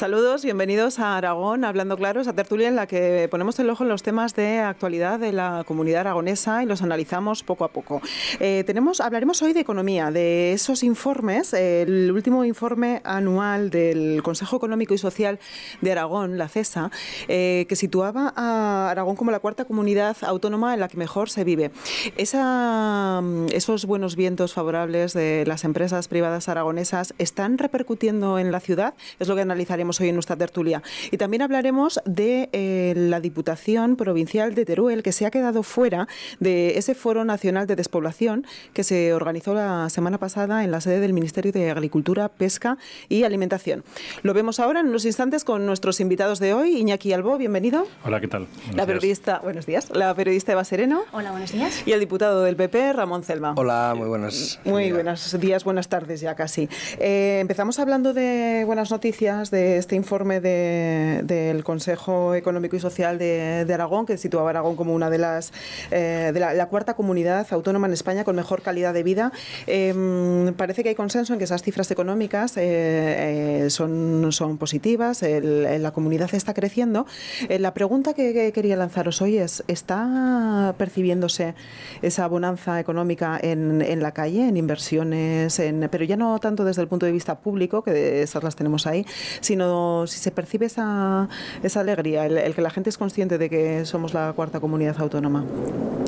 Saludos, bienvenidos a Aragón, hablando Claro, esa tertulia en la que ponemos el ojo en los temas de actualidad de la comunidad aragonesa y los analizamos poco a poco. Eh, tenemos, hablaremos hoy de economía, de esos informes, el último informe anual del Consejo Económico y Social de Aragón, la CESA, eh, que situaba a Aragón como la cuarta comunidad autónoma en la que mejor se vive. esos buenos vientos favorables de las empresas privadas aragonesas están repercutiendo en la ciudad, es lo que analizaremos hoy en nuestra tertulia. Y también hablaremos de eh, la Diputación Provincial de Teruel, que se ha quedado fuera de ese Foro Nacional de Despoblación que se organizó la semana pasada en la sede del Ministerio de Agricultura, Pesca y Alimentación. Lo vemos ahora en unos instantes con nuestros invitados de hoy. Iñaki Albo, bienvenido. Hola, ¿qué tal? la periodista, buenos días. La periodista Eva Sereno. Hola, buenos días. Y el diputado del PP, Ramón Celma. Hola, muy buenas. Muy buenos días, buenas tardes ya casi. Eh, empezamos hablando de buenas noticias, de este informe del Consejo Económico y Social de, Aragón, que situaba a Aragón como una de las eh, de la, cuarta comunidad autónoma en España con mejor calidad de vida, em, parece que hay consenso en que esas cifras económicas eh, eh, son, son positivas, la comunidad está creciendo. la pregunta que, quería lanzaros hoy es, ¿está percibiéndose esa bonanza económica en, en la calle, en inversiones, en, pero ya no tanto desde el punto de vista público, que esas las tenemos ahí, sino si se percibe esa, esa alegría, el, que la gente es consciente de que somos la cuarta comunidad autónoma.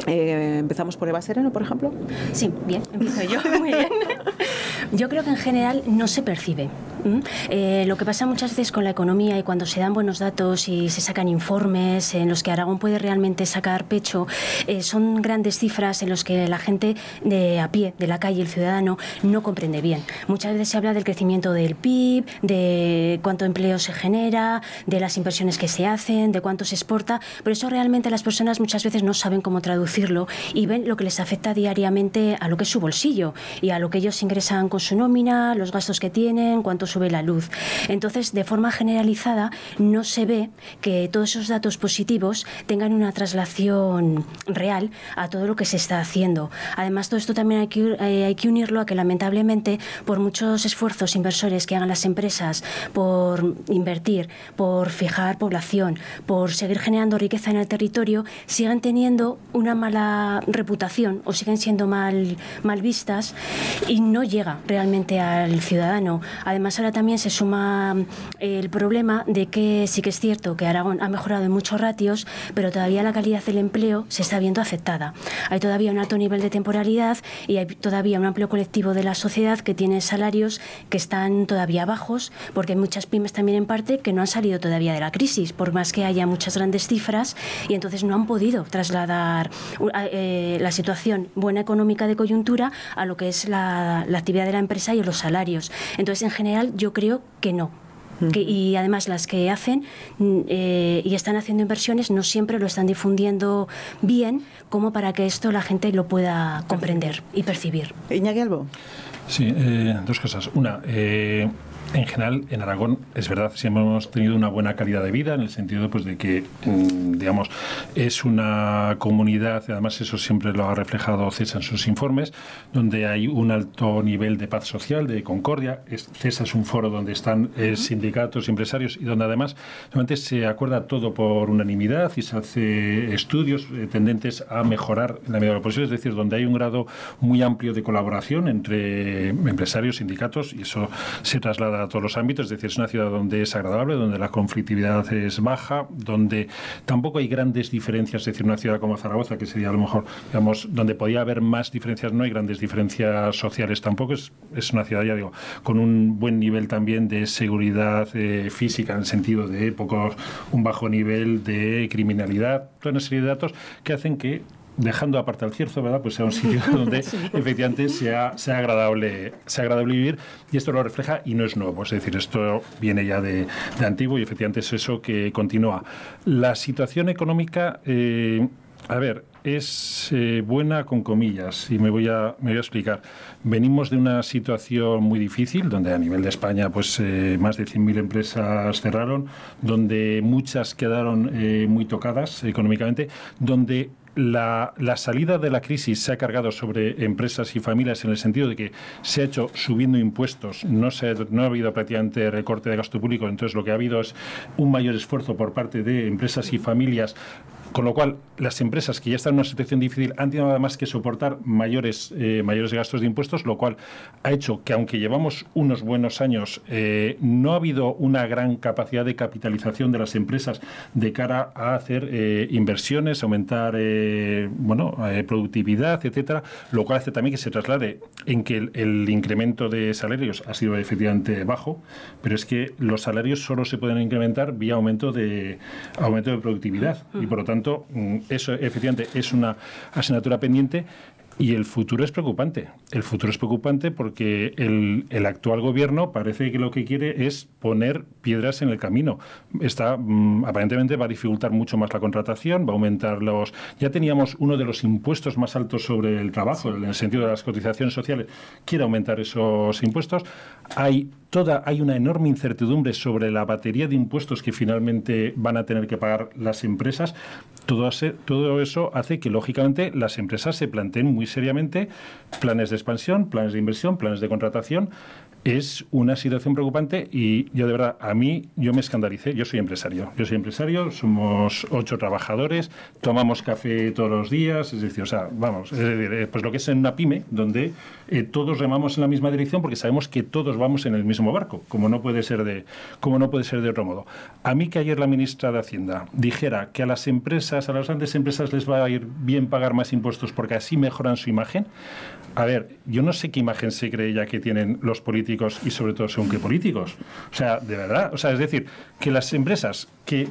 Eh, ¿Empezamos por Eva Sereno, por ejemplo? Sí, bien, empiezo yo, bien. Yo creo que en general no se percibe. Mm. Eh, lo que pasa muchas veces con la economía y cuando se dan buenos datos y se sacan informes en los que Aragón puede realmente sacar pecho, eh, son grandes cifras en los que la gente de a pie, de la calle, el ciudadano, no comprende bien. Muchas veces se habla del crecimiento del PIB, de cuánto empleo se genera, de las inversiones que se hacen, de cuánto se exporta, pero eso realmente las personas muchas veces no saben cómo traducirlo y ven lo que les afecta diariamente a lo que es su bolsillo y a lo que ellos ingresan con su nómina, los gastos que tienen, cuántos sube la luz. Entonces, de forma generalizada, no se ve que todos esos datos positivos tengan una traslación real a todo lo que se está haciendo. Además, todo esto también hay que, eh, hay que unirlo a que lamentablemente, por muchos esfuerzos inversores que hagan las empresas por invertir, por fijar población, por seguir generando riqueza en el territorio, siguen teniendo una mala reputación o siguen siendo mal, mal vistas y no llega realmente al ciudadano. Además, también se suma mm, el problema de que sí que es cierto que Aragón ha mejorado en muchos ratios, pero todavía la calidad del empleo se está viendo afectada. Hay todavía un alto nivel de temporalidad y hay todavía un amplio colectivo de la sociedad que tiene salarios que están todavía bajos, porque hay muchas pymes también en parte que no han salido todavía de la crisis, por más que haya muchas grandes cifras, y entonces no han podido trasladar uh, eh, la situación buena económica de coyuntura a lo que es la, actividad de la empresa y los salarios. Entonces, en general, yo creo que no. y además las que hacen mm, eh, y están haciendo inversiones no siempre lo están difundiendo bien como para que esto la gente lo pueda comprender y percibir. Iñaki Albo. Sí, eh, dos cosas. Una, eh, en general en Aragón es verdad, siempre hemos tenido una buena calidad de vida en el sentido pues, de que, mm, digamos, es una comunidad, además eso siempre lo ha reflejado CESA en sus informes, donde hay un alto nivel de paz social, de concordia. CESA es un foro donde están eh, sindicatos, empresarios y donde además realmente se acuerda todo por unanimidad y se hace estudios eh, tendentes a mejorar la medida de lo posible, es decir, donde hay un grado muy amplio de colaboración entre empresarios, sindicatos y eso se traslada todos los ámbitos, es decir, es una ciudad donde es agradable, donde la conflictividad es baja, donde tampoco hay grandes diferencias, es decir, una ciudad como Zaragoza, que sería a lo mejor, digamos, donde podía haber más diferencias, no hay grandes diferencias sociales tampoco, es, una ciudad, ya digo, con un buen nivel también de seguridad eh, física, en el sentido de pocos, un bajo nivel de criminalidad, toda una serie de datos que hacen que dejando aparte al cierzo, ¿verdad? Pues sea un sitio donde efectivamente sea, sea, agradable, sea agradable vivir. Y esto lo refleja y no es nuevo. Es decir, esto viene ya de, antiguo y efectivamente es eso que continúa. La situación económica, eh, a ver, es eh, buena con comillas y me voy, a, me explicar. Venimos de una situación muy difícil donde a nivel de España pues eh, más de 100.000 empresas cerraron, donde muchas quedaron muy tocadas económicamente, donde la, la, salida de la crisis se ha cargado sobre empresas y familias en el sentido de que se ha hecho subiendo impuestos, no, se ha, no ha habido prácticamente recorte de gasto público, entonces lo que ha habido es un mayor esfuerzo por parte de empresas y familias con lo cual, las empresas que ya están en una situación difícil han tenido nada más que soportar mayores, eh, mayores gastos de impuestos, lo cual ha hecho que, aunque llevamos unos buenos años, eh, no ha habido una gran capacidad de capitalización de las empresas de cara a hacer eh, inversiones, aumentar bueno, productividad, etcétera, lo cual hace también que se traslade en que el, incremento de salarios ha sido efectivamente bajo, pero es que los salarios solo se pueden incrementar vía aumento de aumento de productividad y por lo tanto tanto, mm, eso eficiente es una asignatura pendiente, y el futuro es preocupante. El futuro es preocupante porque el, actual gobierno parece que lo que quiere es poner piedras en el camino. Está, mm, aparentemente va a dificultar mucho más la contratación, va a aumentar los... Ya teníamos uno de los impuestos más altos sobre el trabajo, en el sentido de las cotizaciones sociales. Quiere aumentar esos impuestos. Hay Toda, hay una enorme incertidumbre sobre la batería de impuestos que finalmente van a tener que pagar las empresas. Todo, hace, todo eso hace que, lógicamente, las empresas se planteen muy muy seriamente planes de expansión, planes de inversión, planes de contratación es una situación preocupante y yo de verdad, a mí, yo me escandalicé, yo soy empresario, yo soy empresario, somos ocho trabajadores, tomamos café todos los días, es decir, o sea, vamos, es decir, eh, pues lo que es en una pyme, donde eh, todos remamos en la misma dirección porque sabemos que todos vamos en el mismo barco, como no puede ser de, como no puede ser de otro modo. A mí que ayer la ministra de Hacienda dijera que a las empresas, a las grandes empresas les va a ir bien pagar más impuestos porque así mejoran su imagen, a ver, yo no sé qué imagen se cree ya que tienen los políticos y sobre todo según qué políticos. O sea, de verdad. O sea, es decir, que las empresas que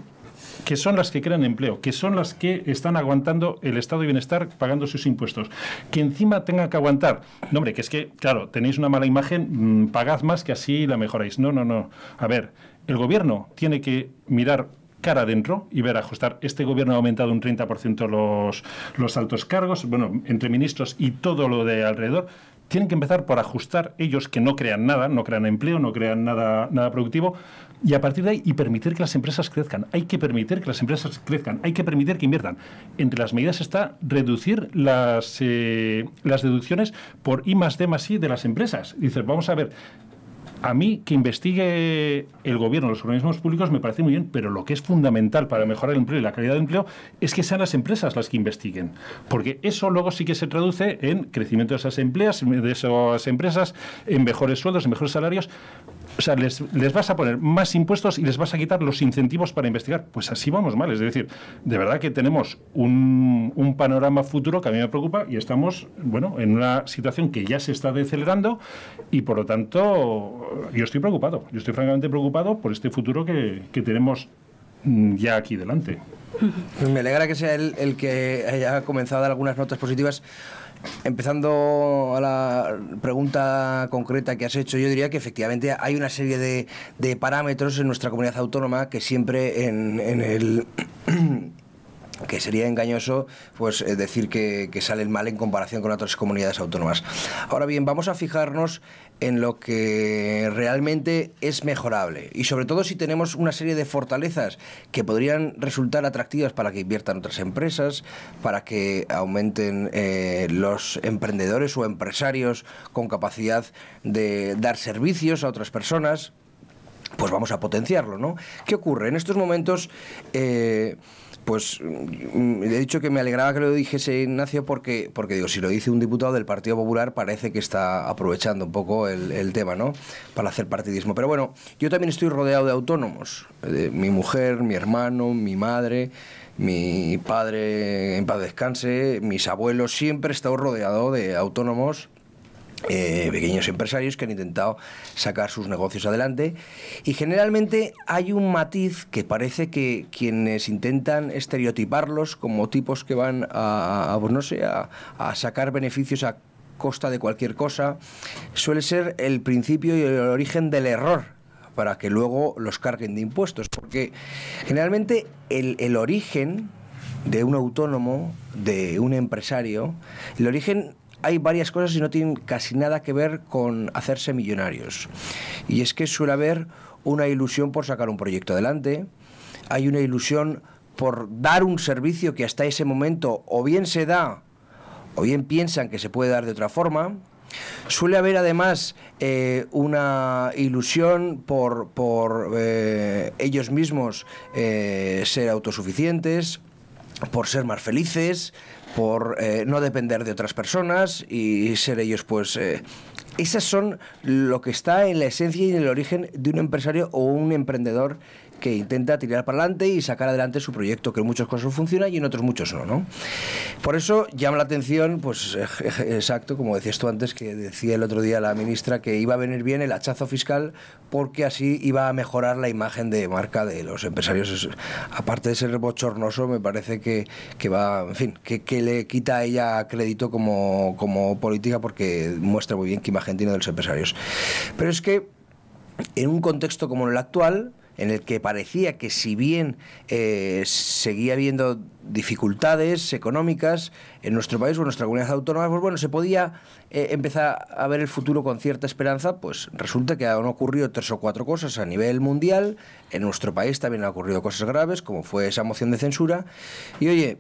que son las que crean empleo, que son las que están aguantando el estado de bienestar pagando sus impuestos, que encima tengan que aguantar. No, hombre, que es que, claro, tenéis una mala imagen, mm, pagad más que así la mejoráis. No, no, no. A ver, el gobierno tiene que mirar cara adentro y ver ajustar. Este gobierno ha aumentado un 30% los, los altos cargos, bueno, entre ministros y todo lo de alrededor tienen que empezar por ajustar ellos que no crean nada, no crean empleo, no crean nada, nada productivo, y a partir de ahí, y permitir que las empresas crezcan. Hay que permitir que las empresas crezcan, hay que permitir que inviertan. Entre las medidas está reducir las, eh, las deducciones por I más D más I de las empresas. dice vamos a ver, a mí que investigue el gobierno, los organismos públicos, me parece muy bien, pero lo que es fundamental para mejorar el empleo y la calidad de empleo es que sean las empresas las que investiguen, porque eso luego sí que se traduce en crecimiento de esas empleas, de esas empresas, en mejores sueldos, en mejores salarios, o sea, les, vas a poner más impuestos y les vas a quitar los incentivos para investigar. Pues así vamos mal. Es decir, de verdad que tenemos un, panorama futuro que a mí me preocupa y estamos, bueno, en una situación que ya se está decelerando y por lo tanto yo estoy preocupado. Yo estoy francamente preocupado por este futuro que, que tenemos mm, ya aquí delante. Me alegra que sea él el que haya comenzado a dar algunas notas positivas Empezando a la pregunta concreta que has hecho, yo diría que efectivamente hay una serie de, parámetros en nuestra comunidad autónoma que siempre en el que sería engañoso pues, eh, decir que, que salen mal en comparación con otras comunidades autónomas. Ahora bien, vamos a fijarnos en lo que realmente es mejorable y sobre todo si tenemos una serie de fortalezas que podrían resultar atractivas para que inviertan otras empresas, para que aumenten eh, los emprendedores o empresarios con capacidad de dar servicios a otras personas, pues vamos a potenciarlo, ¿no? ¿Qué ocurre? En estos momentos... Eh, pues mm, he dicho que me alegraba que lo dijese Ignacio porque, porque digo, si lo dice un diputado del Partido Popular parece que está aprovechando un poco el, tema, ¿no? Para hacer partidismo. Pero bueno, yo también estoy rodeado de autónomos. mi mujer, mi hermano, mi madre, mi padre en paz descanse, mis abuelos, siempre he estado rodeado de autónomos eh, pequeños empresarios que han intentado sacar sus negocios adelante y generalmente hay un matiz que parece que quienes intentan estereotiparlos como tipos que van a, pues no a, sacar beneficios a costa de cualquier cosa suele ser el principio y el origen del error para que luego los carguen de impuestos. Porque generalmente el, origen de un autónomo, de un empresario, el origen hay varias cosas y no tienen casi nada que ver con hacerse millonarios. Y es que suele haber una ilusión por sacar un proyecto adelante, hay una ilusión por dar un servicio que hasta ese momento o bien se da o bien piensan que se puede dar de otra forma. Suele haber además eh, una ilusión por, por eh, ellos mismos eh, ser autosuficientes, por ser más felices, por eh, no depender de otras personas y ser ellos pues... Eh, esas son lo que está en la esencia y en el origen de un empresario o un emprendedor que intenta tirar para adelante y sacar adelante su proyecto, que en muchos casos funciona y en otros muchos no, ¿no? Por eso llama la atención, pues eh, eh, exacto, como decías tú antes, que decía el otro día la ministra que iba a venir bien el hachazo fiscal porque así iba a mejorar la imagen de marca de los empresarios. Aparte de ser bochornoso, me parece que, va, en fin, que, le quita a ella crédito como, como política porque muestra muy bien qué imagen tiene de los empresarios. Pero es que en un contexto como el actual, en el que parecía que si bien eh, seguía habiendo dificultades económicas en nuestro país o en nuestra comunidad autónoma, pues bueno, se podía eh, empezar a ver el futuro con cierta esperanza, pues resulta que han ocurrido tres o cuatro cosas a nivel mundial, en nuestro país también han ocurrido cosas graves, como fue esa moción de censura, y oye,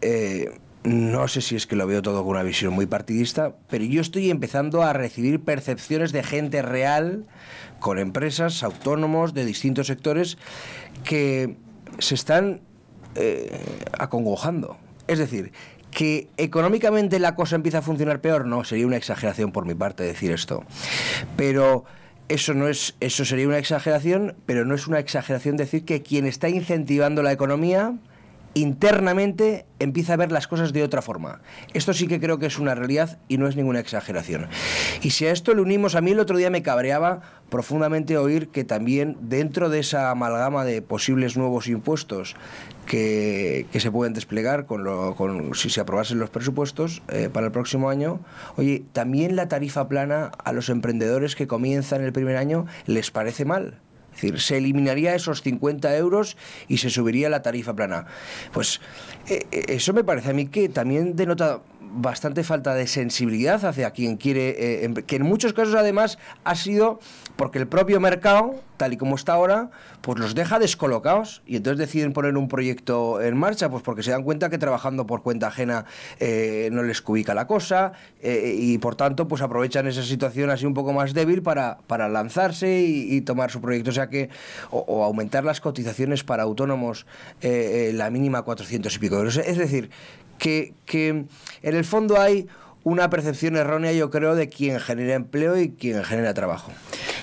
eh, no sé si es que lo veo todo con una visión muy partidista, pero yo estoy empezando a recibir percepciones de gente real, con empresas, autónomos, de distintos sectores, que se están eh, acongojando. Es decir, que económicamente la cosa empieza a funcionar peor, no, sería una exageración por mi parte decir esto. Pero eso no es eso sería una exageración, pero no es una exageración decir que quien está incentivando la economía internamente empieza a ver las cosas de otra forma. Esto sí que creo que es una realidad y no es ninguna exageración. Y si a esto le unimos, a mí el otro día me cabreaba profundamente oír que también dentro de esa amalgama de posibles nuevos impuestos que, se pueden desplegar con, si se aprobasen los presupuestos eh, para el próximo año, oye, también la tarifa plana a los emprendedores que comienzan el primer año les parece mal. Es decir, se eliminaría esos 50 euros y se subiría la tarifa plana. Pues eh, eh, eso me parece a mí que también denota bastante falta de sensibilidad hacia quien quiere, eh, em, que en muchos casos además ha sido porque el propio mercado, tal y como está ahora, pues los deja descolocados y entonces deciden poner un proyecto en marcha, pues porque se dan cuenta que trabajando por cuenta ajena eh, no les cubica la cosa eh, y por tanto pues aprovechan esa situación así un poco más débil para, para lanzarse y, tomar su proyecto, o sea que, o, aumentar las cotizaciones para autónomos la mínima 400 y pico euros. Es decir, que, en el fondo hay una percepción errónea, yo creo, de quién genera empleo y quién genera trabajo.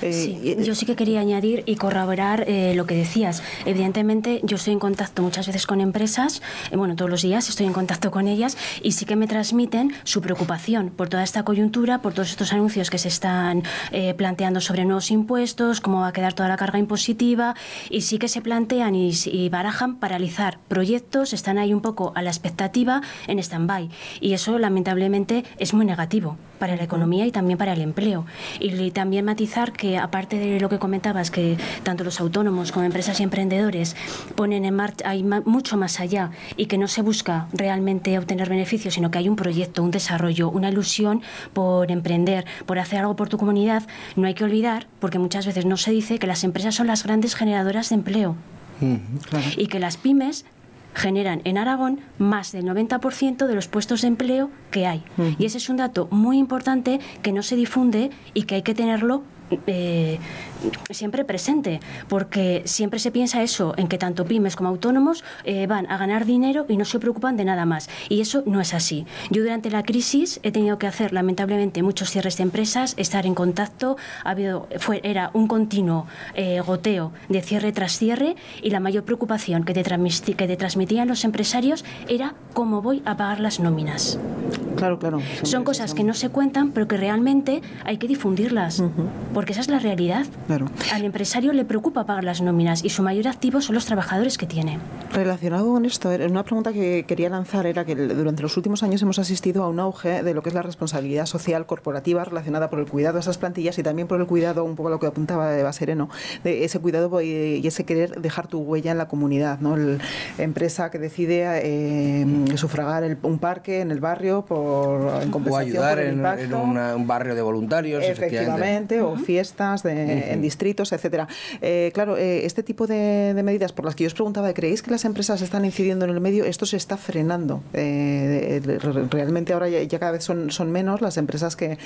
Eh, sí, yo sí que quería añadir y corroborar eh, lo que decías. Evidentemente, yo estoy en contacto muchas veces con empresas, eh, bueno, todos los días estoy en contacto con ellas y sí que me transmiten su preocupación por toda esta coyuntura, por todos estos anuncios que se están planteando sobre nuevos impuestos, cómo va a quedar toda la carga impositiva y sí que se plantean y, y barajan paralizar proyectos, están ahí un poco a la expectativa en stand-by y eso lamentablemente es muy negativo para la economía y también para el empleo. Y también matizar que, aparte de lo que comentabas, que tanto los autónomos como empresas y emprendedores ponen en marcha, hay mucho más allá y que no se busca realmente obtener beneficios, sino que hay un proyecto, un desarrollo, una ilusión por emprender, por hacer algo por tu comunidad, no hay que olvidar, porque muchas veces no se dice, que las empresas son las grandes generadoras de empleo. Mm, y que las pymes generan en Aragón más del 90% de los puestos de empleo que hay. Y ese es un dato muy importante que no se difunde y que hay que tenerlo eh, siempre presente, porque siempre se piensa eso, en que tanto pymes como autónomos eh, van a ganar dinero y no se preocupan de nada más. Y eso no es así. Yo durante la crisis he tenido que hacer, lamentablemente, muchos cierres de empresas, estar en contacto, ha habido, fue, era un continuo eh, goteo de cierre tras cierre y la mayor preocupación que te, que te transmitían los empresarios era cómo voy a pagar las nóminas. Claro, claro. Son cosas que no se cuentan, pero que realmente hay que difundirlas porque esa es la realidad. Al empresario le preocupa pagar las nóminas y su mayor activo son los trabajadores que tiene. Relacionado con esto, una pregunta que quería lanzar era que durante los últimos años hemos asistido a un auge de lo que es la responsabilidad social corporativa relacionada por el cuidado de esas plantillas y también por el cuidado, un poco lo que apuntaba Eva Sereno, de ese cuidado y ese querer dejar tu huella en la comunidad, ¿no? La empresa que decide eh, sufragar un parque en el barrio por, o ayudar en, un barrio de voluntarios, efectivamente, fiestas, en distritos, etcétera. Eh, claro, eh, este tipo de, medidas por las que yo os preguntaba, ¿creéis que las empresas están incidiendo en el medio? Esto se está frenando. Eh, realmente ahora ya, cada vez son, menos las empresas que,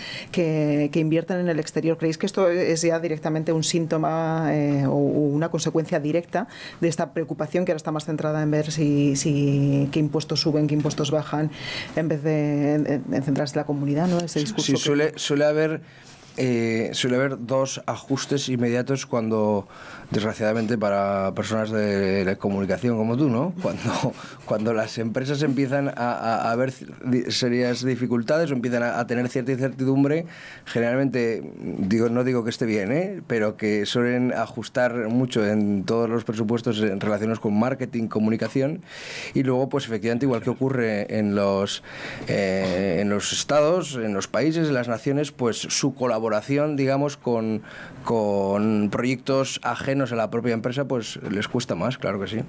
invierten en el exterior. ¿Creéis que esto es ya directamente un síntoma o una consecuencia directa de esta preocupación que ahora está más centrada en ver si, si qué impuestos suben, qué impuestos bajan, en vez de centrarse en la comunidad, ¿no? Ese discurso. Sí, suele, suele haber eh, suele haber dos ajustes inmediatos cuando, desgraciadamente para personas de la comunicación como tú, ¿no? Cuando, cuando las empresas empiezan a, ver serias dificultades o empiezan a, tener cierta incertidumbre, generalmente, digo, no digo que esté bien, ¿eh? pero que suelen ajustar mucho en todos los presupuestos en relaciones con marketing, comunicación, y luego, pues efectivamente, igual que ocurre en los, eh, en los estados, en los países, en las naciones, pues su colaboración colaboración, digamos, con, con proyectos ajenos a la propia empresa, pues les cuesta más, claro que sí.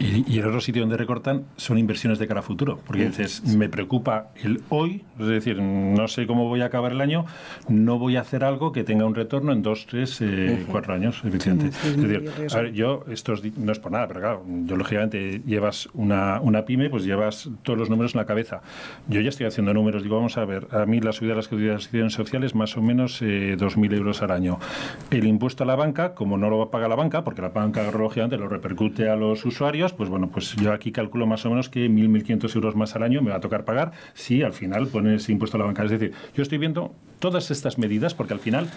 Y, y el otro sitio donde recortan son inversiones de cara a futuro, porque dices, me preocupa el hoy, es decir, no sé cómo voy a acabar el año, no voy a hacer algo que tenga un retorno en dos, tres, eh, cuatro años, eficiente. es decir, yo, esto no es por nada, pero claro, yo lógicamente llevas una, pyme, pues llevas todos los números en la cabeza. Yo ya estoy haciendo números, digo, vamos a ver, a mí la subida de las cotizaciones sociales más o menos eh, 2.000 euros al año el impuesto a la banca, como no lo va a pagar la banca, porque la banca lógicamente lo repercute a los usuarios, pues bueno, pues yo aquí calculo más o menos que 1.500 euros más al año me va a tocar pagar si al final pones impuesto a la banca. Es decir, yo estoy viendo todas estas medidas porque al final,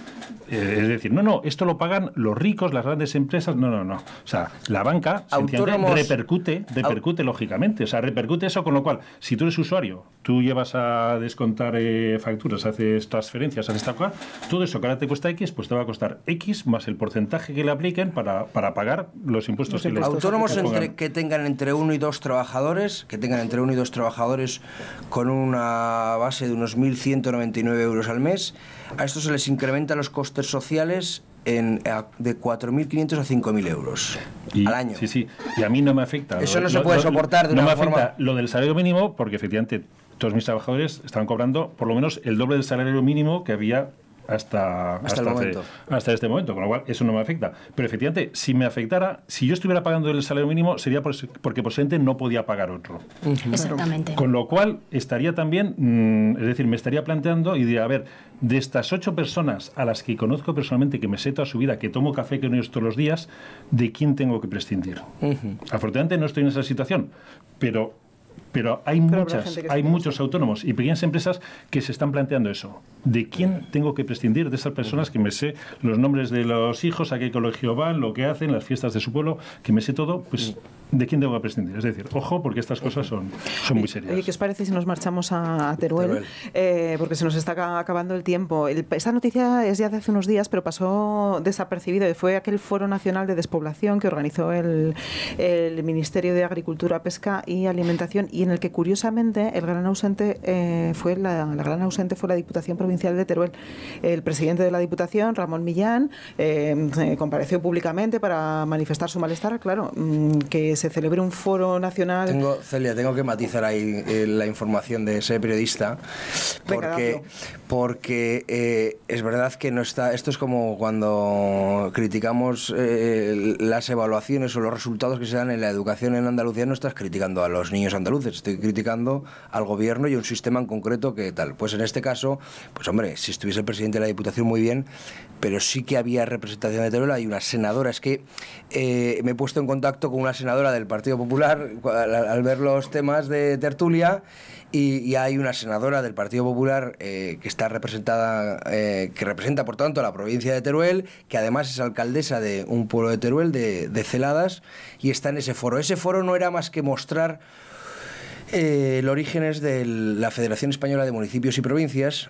eh, es decir, no, no, esto lo pagan los ricos, las grandes empresas, no, no, no. O sea, la banca se repercute, repercute lógicamente, o sea, repercute eso, con lo cual, si tú eres usuario, tú llevas a descontar eh, facturas, haces transferencias, haces tal cual, todo eso que ahora te cuesta X, pues te va a costar X más el porcentaje que le apliquen para, pagar los impuestos los Autónomos que, tengan entre uno y dos trabajadores, que tengan entre uno y dos trabajadores con una base de unos 1.199 euros al mes, a esto se les incrementan los costes sociales en, de 4.500 a 5.000 euros al año. Sí, sí, y a mí no me afecta. Eso no se puede soportar de no me afecta lo del salario mínimo porque efectivamente todos mis trabajadores están cobrando por lo menos el doble del salario mínimo que había hasta, hasta, hasta este momento, con lo cual eso no me afecta. Pero efectivamente, si me afectara, si yo estuviera pagando el salario mínimo, sería porque posiblemente no podía pagar otro. Exactamente. Con lo cual estaría también, mm, es decir, me estaría planteando y diría, a ver, de estas ocho personas a las que conozco personalmente, que me seto a su vida, que tomo café con ellos todos los días, ¿de quién tengo que prescindir? Afortunadamente no estoy en esa situación, pero pero hay muchas, hay muchos autónomos y pequeñas empresas que se están planteando eso. ¿De quién tengo que prescindir? De esas personas que me sé los nombres de los hijos, a qué colegio van, lo que hacen, las fiestas de su pueblo, que me sé todo, pues ¿De quién debo prescindir? Es decir, ojo, porque estas cosas son, muy serias. Oye, ¿qué os parece si nos marchamos a, Teruel? Eh, porque se nos está acabando el tiempo. esa noticia es ya de hace unos días, pero pasó desapercibida. Fue aquel Foro Nacional de Despoblación que organizó el, el, Ministerio de Agricultura, Pesca y Alimentación y en el que, curiosamente, el gran ausente, eh, fue la, gran ausente fue la Diputación Provincial de Teruel. El presidente de la Diputación, Ramón Millán, eh, compareció públicamente para manifestar su malestar, claro, mm, que se celebre un foro nacional. Tengo, Celia, tengo que matizar ahí eh, la información de ese periodista, porque, porque eh, es verdad que no está. Esto es como cuando criticamos eh, las evaluaciones o los resultados que se dan en la educación en Andalucía, no estás criticando a los niños andaluces, estoy criticando al gobierno y un sistema en concreto que tal. Pues en este caso, pues hombre, si estuviese el presidente de la Diputación, muy bien, pero sí que había representación de Teruel, hay una senadora, es que me he puesto en contacto con una senadora del Partido Popular al, ver los temas de tertulia y, hay una senadora del Partido Popular eh, que está representada, eh, que representa por tanto la provincia de Teruel, que además es alcaldesa de un pueblo de Teruel, de, Celadas, y está en ese foro. Ese foro no era más que mostrar eh, los el de la Federación Española de Municipios y Provincias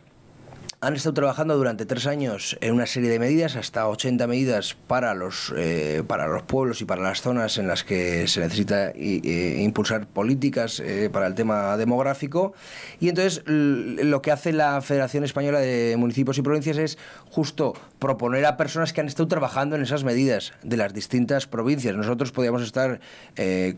han estado trabajando durante tres años en una serie de medidas, hasta 80 medidas para los, eh, para los pueblos y para las zonas en las que se necesita eh, impulsar políticas eh, para el tema demográfico. Y entonces lo que hace la Federación Española de Municipios y Provincias es justo proponer a personas que han estado trabajando en esas medidas de las distintas provincias. Nosotros podíamos estar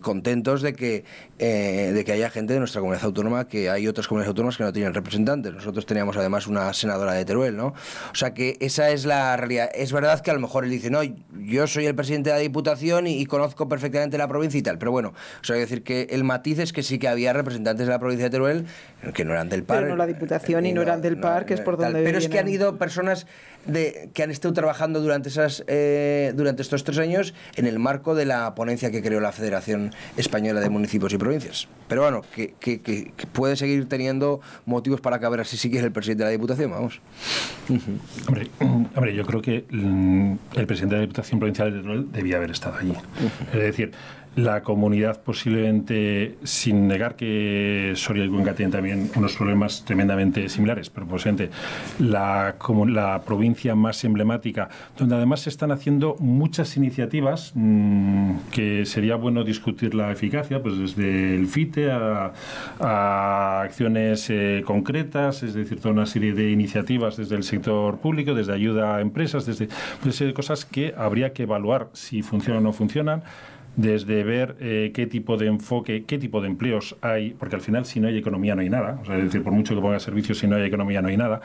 contentos de que, de que haya gente de nuestra comunidad autónoma, que hay otras comunidades autónomas que no tienen representantes. Nosotros teníamos además una de Teruel, ¿no? O sea que esa es la realidad. Es verdad que a lo mejor él dice, no, yo soy el presidente de la Diputación y, conozco perfectamente la provincia y tal, pero bueno, o sea, decir que el matiz es que sí que había representantes de la provincia de Teruel que no eran del PAR. Pero no la Diputación eh, y eh, no, eran del PAR, que es por donde... Pero es que han ido personas que han estado trabajando durante, esas, eh, durante estos tres años en el marco de la ponencia que creó la Federación Española de Municipios y Provincias. Pero bueno, que, puede seguir teniendo motivos para caber así si quiere el presidente de la Diputación, vamos. Mm, hombre, yo creo que mm, el, presidente de la Diputación Provincial de Teruel debía haber estado allí. Es decir, la comunidad posiblemente, sin negar que Soria y Cuenca tienen también unos problemas tremendamente similares, pero posiblemente la, como la provincia más emblemática, donde además se están haciendo muchas iniciativas mm, que sería bueno discutir la eficacia, pues desde el FITE a, acciones eh, concretas, es decir, toda una serie de iniciativas desde el sector público, desde ayuda a empresas, desde de cosas que habría que evaluar si funcionan o no funcionan desde ver eh, qué tipo de enfoque, qué tipo de empleos hay, porque al final si no hay economía no hay nada, o sea, es decir, por mucho que ponga servicios, si no hay economía no hay nada,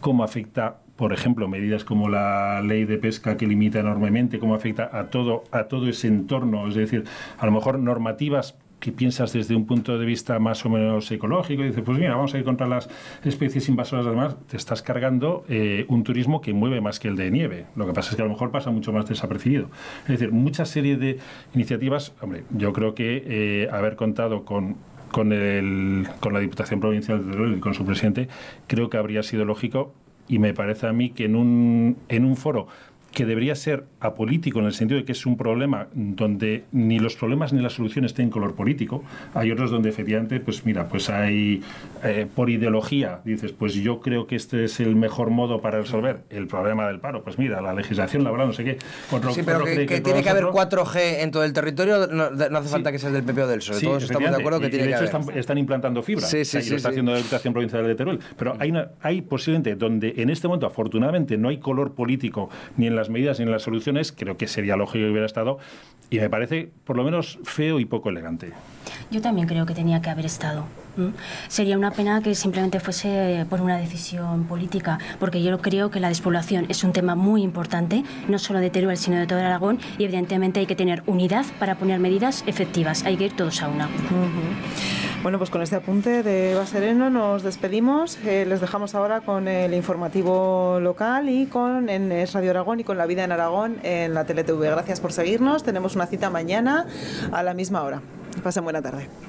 cómo afecta por ejemplo, medidas como la ley de pesca que limita enormemente, cómo afecta a todo, a todo ese entorno, es decir, a lo mejor normativas que piensas desde un punto de vista más o menos ecológico, y dices, pues mira, vamos a ir contra las especies invasoras, además, te estás cargando eh, un turismo que mueve más que el de nieve. Lo que pasa es que a lo mejor pasa mucho más desapercibido. Es decir, mucha serie de iniciativas, hombre, yo creo que eh, haber contado con con, el, con la Diputación Provincial de Teruel y con su presidente, creo que habría sido lógico y me parece a mí que en un, en un foro que debería ser apolítico en el sentido de que es un problema donde ni los problemas ni las soluciones tienen color político. Hay otros donde efectivamente, pues mira, pues hay eh, por ideología, dices, pues yo creo que este es el mejor modo para resolver el problema del paro. Pues mira, la legislación laboral, no sé qué. sí, pero que, tiene que haber 4G en todo el territorio, no, hace falta que sea del PP o del PSOE. Todos estamos de acuerdo que tiene de hecho Están, implantando fibra. Sí, lo está haciendo la Diputación Provincial de Teruel. Pero hay, una, hay posiblemente donde en este momento, afortunadamente, no hay color político ni en las medidas ni en las soluciones, creo que sería lógico que hubiera estado y me parece por lo menos feo y poco elegante. Yo también creo que tenía que haber estado. Sería una pena que simplemente fuese por una decisión política, porque yo creo que la despoblación es un tema muy importante, no solo de Teruel, sino de todo Aragón, y evidentemente hay que tener unidad para poner medidas efectivas. Hay que ir todos a una. Bueno, pues con este apunte de Basereno nos despedimos. Eh, les dejamos ahora con el informativo local y con en Radio Aragón y con la vida en Aragón en la TeleTV. Gracias por seguirnos. Tenemos una cita mañana a la misma hora. Pasen buena tarde.